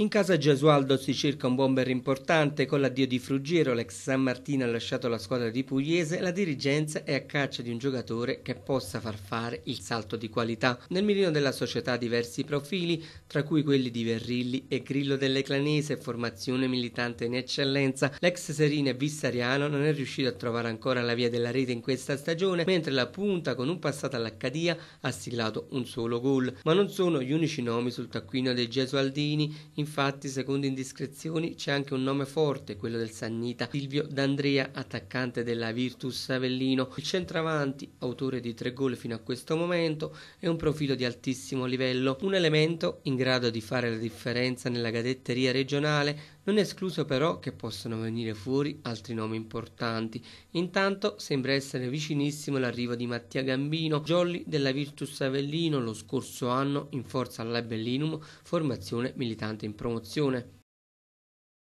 In casa Gesualdo si cerca un bomber importante, con l'addio di Frugiero, l'ex San Martino ha lasciato la squadra di Pugliese, la dirigenza è a caccia di un giocatore che possa far fare il salto di qualità. Nel mirino della società diversi profili, tra cui quelli di Verrilli e Grillo delle Clanese, formazione militante in eccellenza, l'ex e Vissariano non è riuscito a trovare ancora la via della rete in questa stagione, mentre la punta con un passato all'Accadia ha stillato un solo gol. Ma non sono gli unici nomi sul taccuino dei Gesualdini, in infatti, secondo indiscrezioni, c'è anche un nome forte, quello del Sannita Silvio D'Andrea, attaccante della Virtus Avellino. Il centravanti, autore di tre gol fino a questo momento, è un profilo di altissimo livello, un elemento in grado di fare la differenza nella cadetteria regionale non è escluso però che possano venire fuori altri nomi importanti. Intanto sembra essere vicinissimo l'arrivo di Mattia Gambino, jolly della Virtus Avellino lo scorso anno in forza all'Abellinum, formazione militante in promozione.